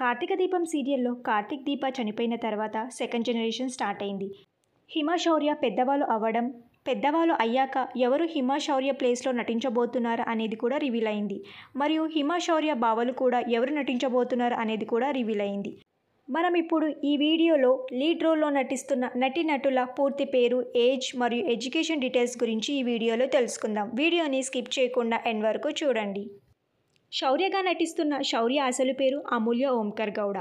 కార్తీక దీపం సీరియల్లో కార్తీక్ దీప చనిపోయిన తర్వాత సెకండ్ జనరేషన్ స్టార్ట్ అయింది శౌర్య పెద్దవాళ్ళు అవ్వడం పెద్దవాళ్ళు అయ్యాక ఎవరు హిమాశౌర్య ప్లేస్లో నటించబోతున్నారు అనేది కూడా రివీల్ అయింది మరియు శౌర్య బావలు కూడా ఎవరు నటించబోతున్నారు అనేది కూడా రివీల్ అయింది మనం ఇప్పుడు ఈ వీడియోలో లీడ్ రోల్లో నటిస్తున్న నటి నటుల పూర్తి పేరు ఏజ్ మరియు ఎడ్యుకేషన్ డీటెయిల్స్ గురించి ఈ వీడియోలో తెలుసుకుందాం వీడియోని స్కిప్ చేయకుండా ఎండ్ వరకు చూడండి శౌర్యగా నటిస్తున్న శౌర్య అసలు పేరు అమూల్య ఓంకర్ గౌడ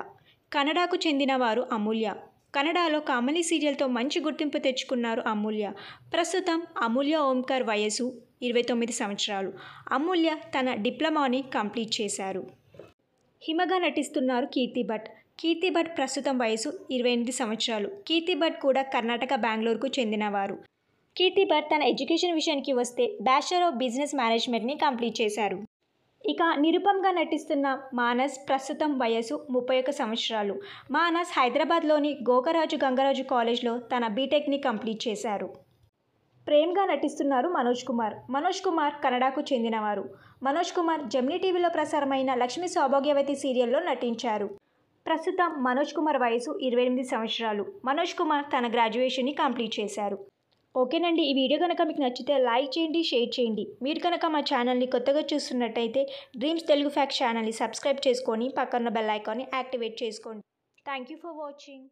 కన్నడకు చెందిన వారు అమూల్య కన్నడలో కామెడీ సీరియల్తో మంచి గుర్తింపు తెచ్చుకున్నారు అమూల్య ప్రస్తుతం అమూల్య ఓంకర్ వయసు ఇరవై తొమ్మిది సంవత్సరాలు అమూల్య తన డిప్లొమాని కంప్లీట్ చేశారు హిమగా నటిస్తున్నారు కీర్తి భట్ కీర్తి భట్ ప్రస్తుతం వయసు ఇరవై ఎనిమిది సంవత్సరాలు కీర్తి భట్ కూడా కర్ణాటక బెంగళూరుకు చెందినవారు కీర్తి భట్ తన ఎడ్యుకేషన్ విషయానికి వస్తే బ్యాచలర్ ఆఫ్ బిజినెస్ మేనేజ్మెంట్ని కంప్లీట్ చేశారు ఇక నిరుపంగా నటిస్తున్న మానస్ ప్రస్తుతం వయసు ముప్పై ఒక సంవత్సరాలు మానస్ హైదరాబాద్లోని గోకరాజు గంగరాజు కాలేజ్లో తన బీటెక్ని కంప్లీట్ చేశారు ప్రేమ్గా నటిస్తున్నారు మనోజ్ కుమార్ మనోజ్ కుమార్ కన్నడకు చెందినవారు మనోజ్ కుమార్ జెమ్నీ టీవీలో ప్రసారమైన లక్ష్మీ సౌభాగ్యవతి సీరియల్లో నటించారు ప్రస్తుతం మనోజ్ కుమార్ వయసు ఇరవై ఎనిమిది సంవత్సరాలు మనోజ్ కుమార్ తన గ్రాడ్యుయేషన్ని కంప్లీట్ చేశారు ఓకేనండి ఈ వీడియో కనుక మీకు నచ్చితే లైక్ చేయండి షేర్ చేయండి మీరు కనుక మా ఛానల్ని కొత్తగా చూస్తున్నట్టయితే డ్రీమ్స్ తెలుగు ఫ్యాక్ట్ ఛానల్ని సబ్స్క్రైబ్ చేసుకొని పక్కన బెల్ ఐకాన్ని యాక్టివేట్ చేసుకోండి థ్యాంక్ యూ ఫర్ వాచింగ్